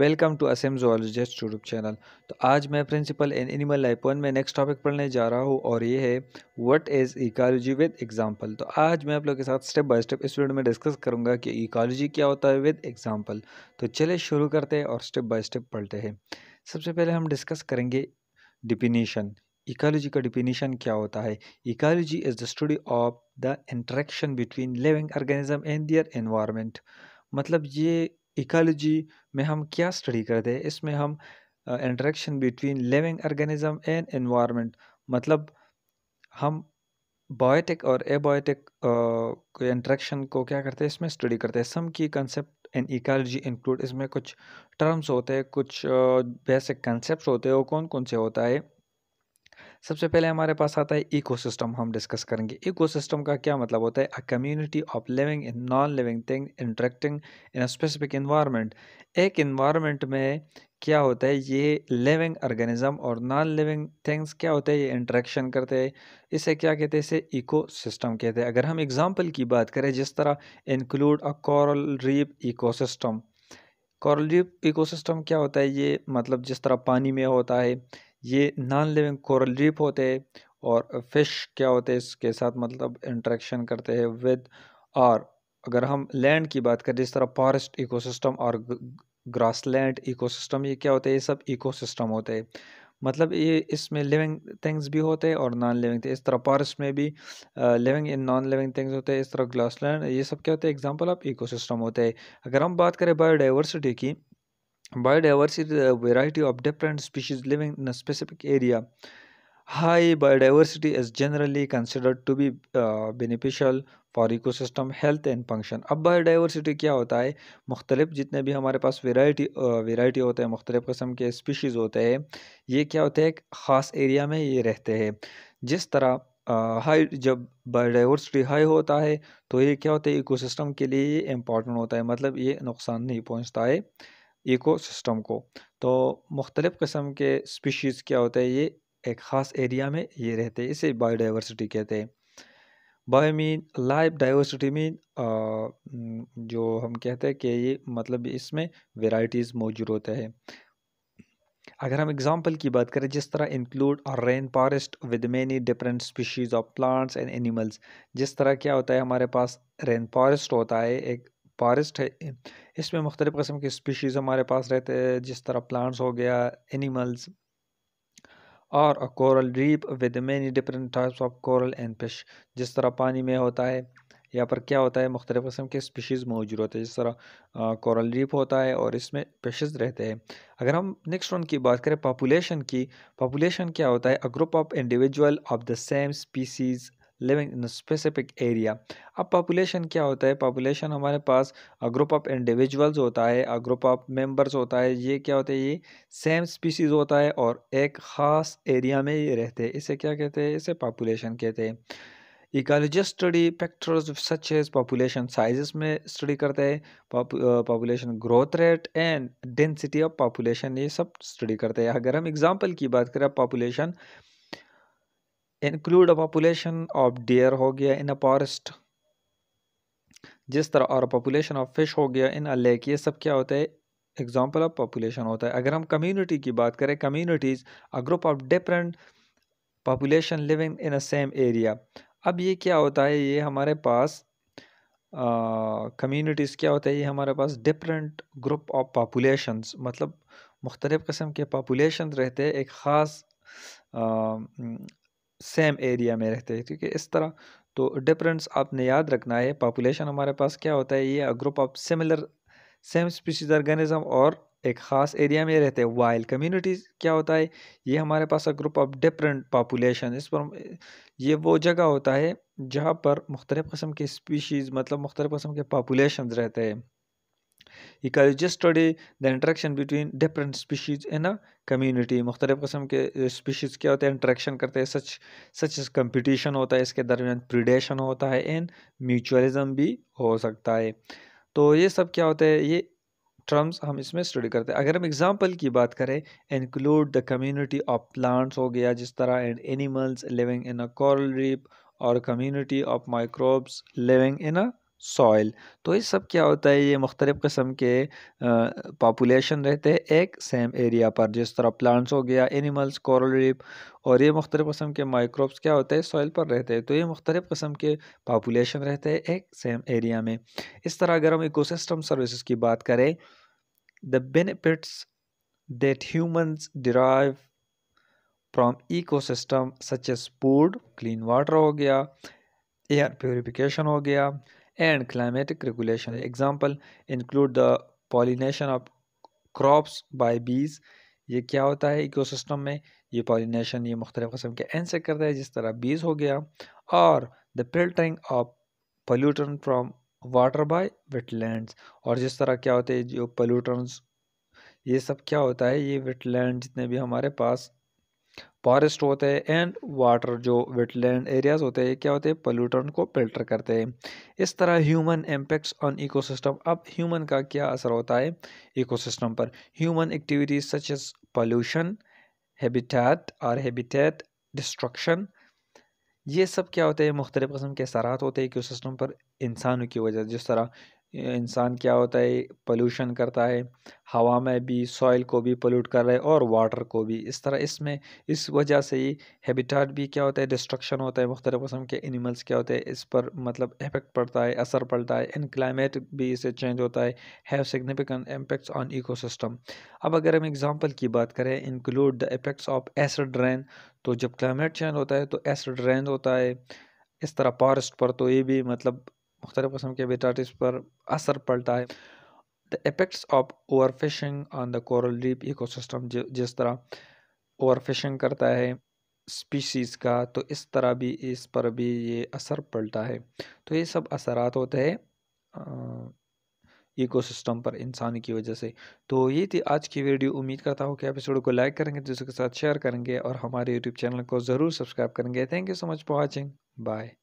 Welcome to Assam zoologist YouTube channel तो आज मैं principal in animal life one में नेक्स्ट टॉपिक पढ़ने जा रहा हूँ और ये है what is ecology with example तो आज मैं आप लोग के साथ स्टेप बाय स्टेप इस वीडियो में डिस्कस करूँगा कि इकोलॉजी क्या होता है विद एग्जाम्पल तो चले शुरू करते हैं और स्टेप बाय स्टेप पढ़ते हैं सबसे पहले हम डिस्कस करेंगे डिपिनीशन इकोलॉजी का डिफिनीशन क्या होता है ecology is the study of the interaction between living organism and their environment मतलब ये इकोलॉजी में हम क्या स्टडी करते हैं इसमें हम interaction between living organism and environment मतलब हम बायोटिक और एबायोटिक इंटरेक्शन को क्या करते हैं इसमें स्टडी करते हैं सम की कंसेप्ट इन इकोलॉजी इंक्लूड इसमें कुछ टर्म्स होते हैं कुछ बेसिक कंसेप्ट होते हैं वो कौन कौन से होता है सबसे पहले हमारे पास आता है इकोसिस्टम हम डिस्कस करेंगे इकोसिस्टम का क्या मतलब होता है a community of living in non living thing interacting in specific environment एक इन्वायरमेंट में क्या होता है ये लिविंग ऑर्गेनिज्म और नॉन लिविंग थिंग्स क्या होता है ये इंटरेक्शन करते हैं इसे क्या कहते हैं इसे इको सिस्टम कहते हैं अगर हम एग्ज़ाम्पल की बात करें जिस तरह include a coral reef ecosystem coral reef ecosystem क्या होता है ये मतलब जिस तरह पानी में होता है ये नॉन लिविंग कोरल रीप होते हैं और फिश क्या होते हैं इसके साथ मतलब इंट्रैक्शन करते हैं विद और अगर हम लैंड की बात करें जिस तरह फॉरेस्ट इकोसिस्टम और ग्रासलैंड इकोसिस्टम ये क्या होते हैं ये सब इकोसिस्टम होते हैं मतलब ये इसमें लिविंग थिंग्स भी होते हैं और नॉन लिविंग थिंग्स इस तरह फॉरेस्ट में भी living in non living things होते हैं इस तरह ग्लासलैंड ये सब क्या होते हैं एग्जांपल आप इकोसिस्टम होते हैं अगर हम बात करें बायोडाइवर्सिटी की Biodiversity is uh, a variety of different species living in a specific area. High biodiversity is generally considered to be uh, beneficial for ecosystem health and function अब बायोडाइवर्सिटी क्या होता है मुख्तलिफ जितने भी हमारे पास वेराइटी वेराइटी uh, होते हैं मुख्तलिफ कस्म के स्पीशीज़ होते हैं ये क्या होते हैं एक ख़ास एरिया में ये रहते हैं जिस तरह हाई जब बायोडाइवर्सिटी हाई होता है तो ये क्या होता है सिस्टम के लिए ये इम्पॉर्टेंट होता है मतलब ये नुकसान नहीं पहुँचता है इको सिस्टम को तो मुख्तलिफ़ किस्म के स्पीशीज़ क्या होता है ये एक ख़ास एरिया में ये रहते हैं इसे बायोडाइवर्सिटी कहते हैं bio mean life diversity mean जो हम कहते हैं कि ये मतलब इसमें वेराइटीज़ मौजूद होते हैं अगर हम एग्जांपल की बात करें जिस तरह इंक्लूड और rain forest with many different species of plants and animals जिस तरह क्या होता है हमारे पास रेन फॉरेस्ट होता है एक फॉरेस्ट है इसमें मुख्तलिफ़ कस्म के स्पीशीज़ हमारे पास रहते हैं जिस तरह प्लांट्स हो गया एनिमल्स और a coral reef with many different types of coral and fish जिस तरह पानी में होता है या पर क्या होता है मुख्तलिफ़ कस्म के स्पीशीज़ मौजूद होते हैं जिस तरह कोरल रीप होता है और इसमें फिशेज़ रहते हैं अगर हम नेक्स्ट वन की बात करें पॉपुलेशन की पॉपुलेशन क्या होता है a group of individual of the same species living in specific area अब पॉपुलेशन क्या होता है पॉपुलेशन हमारे पास अ ग्रुप ऑफ इंडिविजुअल्स होता है अ ग्रुप ऑफ मेंबर्स होता है ये क्या होता है ये सेम स्पीसीज़ होता है और एक ख़ास एरिया में ये रहते हैं इसे क्या कहते हैं इसे पॉपुलेशन कहते हैं ecologist study factors such as population sizes में स्टडी करते हैं population growth rate and density of population ये सब स्टडी करते हैं अगर हम एग्जांपल की बात करें population include a population of deer हो गया इन अ फॉरेस्ट जिस तरह और पॉपुलेशन ऑफ फिश हो गया इन अ लेक ये सब क्या होता है एग्जाम्पल ऑफ पॉपुलेशन होता है अगर हम कम्युनिटी की बात करें communities a group of different population living in a same area अब ये क्या होता है ये हमारे पास कम्युनिटीज़ क्या होता है ये हमारे पास डिफरेंट ग्रुप ऑफ पॉपुलेशन मतलब मुख्तलिफ़ किस्म के पापुलेशन रहते हैं एक ख़ास सेम एरिया में रहते हैं ठीक है इस तरह तो डिफरेंस आपने याद रखना है पॉपुलेशन हमारे पास क्या होता है ये group of similar same species organism और एक ख़ास एरिया में रहते हैं वाइल्ड कम्युनिटीज़ क्या होता है ये हमारे पास a group of different population इस पर ये वो जगह होता है जहाँ पर मुख्तलिफ़ कस्म के स्पीशीज़ मतलब मुख्तलिफ़ कस्म के पॉपुलेशन रहते हैं इकाई study the interaction between different species in a community मुख्तलिफ़ कस्म के स्पीशीज़ क्या होते हैं इंट्रैक्शन करते हैं सच सच कम्पिटिशन होता है इसके दरमियान प्रिडेशन होता है एंड म्यूचुअलिज़म भी हो सकता है तो ये सब क्या होता है ये टर्म्स हम इसमें स्टडी करते हैं अगर हम एग्जाम्पल की बात करें include the community of plants हो गया जिस तरह and animals living in a coral reef और community of microbes living in a soil तो ये सब क्या होता है ये मुख्तलिफ़ कस्म के पापुलेशन रहते हैं एक सेम एरिया पर जिस तरह प्लांट्स हो गया एनिमल्स कॉरल रीप और ये मुख्तलिफ़ कस्म के माइक्रोब्स क्या होते हैं सॉइल पर रहते हैं तो ये मुख्तलिफ़ कस्म के पापुलेशन रहते हैं एक सेम एरिया में इस तरह अगर हम सिस्टम सर्विस की बात करें the benefits that humans derive from system such as food clean water हो गया एयर प्योरीफिकेशन हो गया and climatic regulation. Example include the pollination of crops by bees. ये क्या होता है इकोसिस्टम में ये पॉलिनेशन ये मुख्तलिफ़ कस्म के एन से करता है जिस तरह बीज हो गया और the filtering of pollutant from water by wetland और जिस तरह क्या होते हैं जो पोल्यूटन्स ये सब क्या होता है ये वेटलैंड जितने भी हमारे पास फॉरेस्ट होते हैं एंड वाटर जो वेटलैंड एरियाज़ होते हैं क्या होते हैं पोल्यूटन को फिल्टर करते हैं इस तरह ह्यूमन इम्पैक्ट्स ऑन इकोसिस्टम अब ह्यूमन का क्या असर होता है इकोसिस्टम पर human activities such as pollution habitat और हैबिटेट डिस्ट्रक्शन ये सब क्या होते हैं मुख्तलिफ़ कस्म के असरात होते हैं इकोसिस्टम पर इंसानों की वजह जिस तरह इंसान क्या होता है पोल्यूशन करता है हवा में भी सॉइल को भी पोल्यूट कर रहा है और वाटर को भी इस तरह इसमें इस वजह से ही हैबिटाट भी क्या होता है डिस्ट्रक्शन होता है मुख्तलिफ़ कस्म के एनिमल्स क्या होते हैं इस पर मतलब इफेक्ट पड़ता है असर पड़ता है एंड क्लाइमेट भी इसे चेंज होता है have significant impacts on ecosystem अब अगर हम एग्ज़ाम्पल की बात करें include the effects of acid rain तो जब क्लाइमेट चेंज होता है तो एसिड रेन होता है इस तरह फॉरेस्ट पर तो ये भी मतलब मुख्तलिफ़ कस्म के बेटाटिस पर असर पड़ता है the effects of over fishing on the coral reef system जिस तरह ओवर फिशिंग करता है स्पीशीज़ का तो इस तरह भी इस पर भी ये असर पड़ता है तो ये सब असरात होते हैं सिस्टम पर इंसान की वजह से तो ये थी आज की वीडियो उम्मीद करता हूँ कि आप इस वीडियो को लाइक करेंगे दूसरों के साथ शेयर करेंगे और हमारे यूट्यूब चैनल को ज़रूर सब्सक्राइब करेंगे thank you so much for watching bye